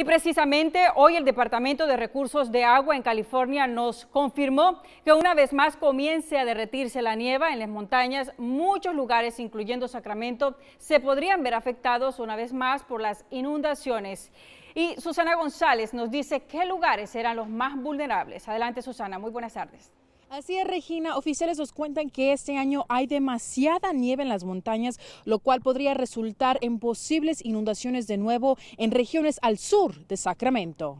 Y precisamente hoy el Departamento de Recursos de Agua en California nos confirmó que una vez más comience a derretirse la nieve en las montañas. Muchos lugares, incluyendo Sacramento, se podrían ver afectados una vez más por las inundaciones. Y Susana González nos dice qué lugares eran los más vulnerables. Adelante Susana, muy buenas tardes. Así es, Regina. Oficiales nos cuentan que este año hay demasiada nieve en las montañas, lo cual podría resultar en posibles inundaciones de nuevo en regiones al sur de Sacramento.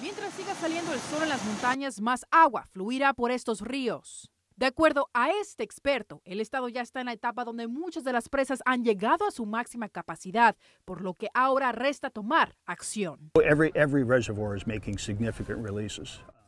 Mientras siga saliendo el sol en las montañas, más agua fluirá por estos ríos. De acuerdo a este experto, el Estado ya está en la etapa donde muchas de las presas han llegado a su máxima capacidad, por lo que ahora resta tomar acción.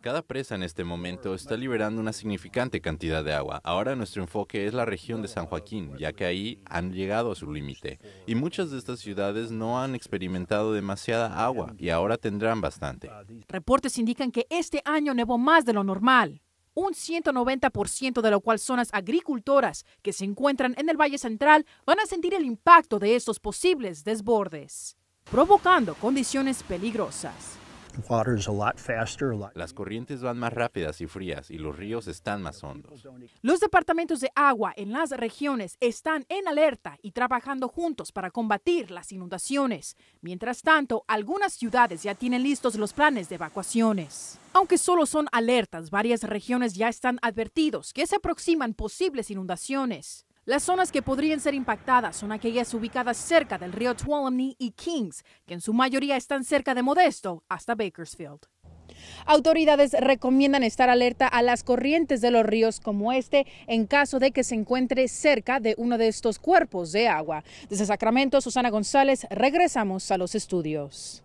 Cada presa en este momento está liberando una significante cantidad de agua. Ahora nuestro enfoque es la región de San Joaquín, ya que ahí han llegado a su límite. Y muchas de estas ciudades no han experimentado demasiada agua y ahora tendrán bastante. Reportes indican que este año nevó más de lo normal un 190% de lo cual zonas agricultoras que se encuentran en el Valle Central van a sentir el impacto de estos posibles desbordes, provocando condiciones peligrosas. Las corrientes van más rápidas y frías y los ríos están más hondos. Los departamentos de agua en las regiones están en alerta y trabajando juntos para combatir las inundaciones. Mientras tanto, algunas ciudades ya tienen listos los planes de evacuaciones. Aunque solo son alertas, varias regiones ya están advertidos que se aproximan posibles inundaciones. Las zonas que podrían ser impactadas son aquellas ubicadas cerca del río Tuolumne y Kings, que en su mayoría están cerca de Modesto hasta Bakersfield. Autoridades recomiendan estar alerta a las corrientes de los ríos como este en caso de que se encuentre cerca de uno de estos cuerpos de agua. Desde Sacramento, Susana González, regresamos a los estudios.